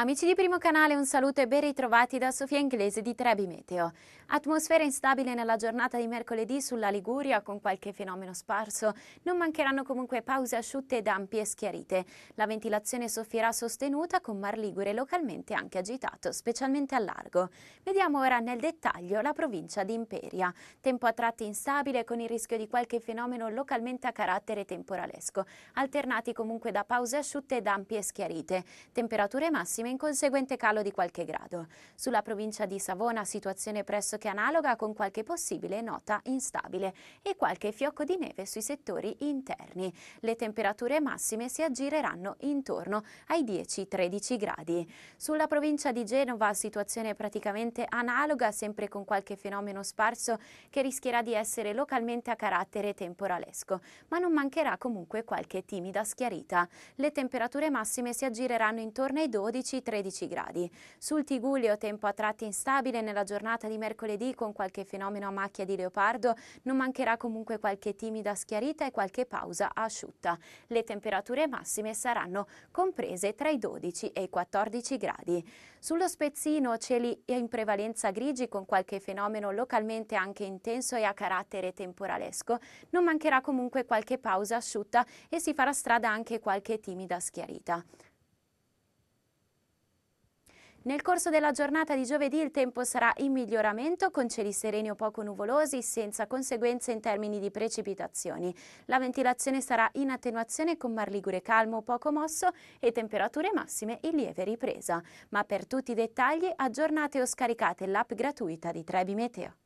Amici di Primo Canale, un saluto e ben ritrovati da Sofia Inglese di Trebi Meteo. Atmosfera instabile nella giornata di mercoledì sulla Liguria con qualche fenomeno sparso. Non mancheranno comunque pause asciutte ed ampie schiarite. La ventilazione soffierà sostenuta con mar Ligure localmente anche agitato, specialmente a largo. Vediamo ora nel dettaglio la provincia di Imperia. Tempo a tratti instabile con il rischio di qualche fenomeno localmente a carattere temporalesco, alternati comunque da pause asciutte ed ampie schiarite. Temperature massime in conseguente calo di qualche grado. Sulla provincia di Savona situazione pressoché analoga con qualche possibile nota instabile e qualche fiocco di neve sui settori interni. Le temperature massime si aggireranno intorno ai 10-13 gradi. Sulla provincia di Genova situazione praticamente analoga, sempre con qualche fenomeno sparso che rischierà di essere localmente a carattere temporalesco, ma non mancherà comunque qualche timida schiarita. Le temperature massime si aggireranno intorno ai 12 12-13 gradi. Sul Tigullio tempo a tratti instabile nella giornata di mercoledì con qualche fenomeno a macchia di leopardo, non mancherà comunque qualche timida schiarita e qualche pausa asciutta. Le temperature massime saranno comprese tra i 12 e i 14 gradi. Sullo Spezzino cieli in prevalenza grigi con qualche fenomeno localmente anche intenso e a carattere temporalesco, non mancherà comunque qualche pausa asciutta e si farà strada anche qualche timida schiarita. Nel corso della giornata di giovedì il tempo sarà in miglioramento con cieli sereni o poco nuvolosi senza conseguenze in termini di precipitazioni. La ventilazione sarà in attenuazione con mar ligure calmo o poco mosso e temperature massime in lieve ripresa. Ma per tutti i dettagli aggiornate o scaricate l'app gratuita di Trebi Meteo.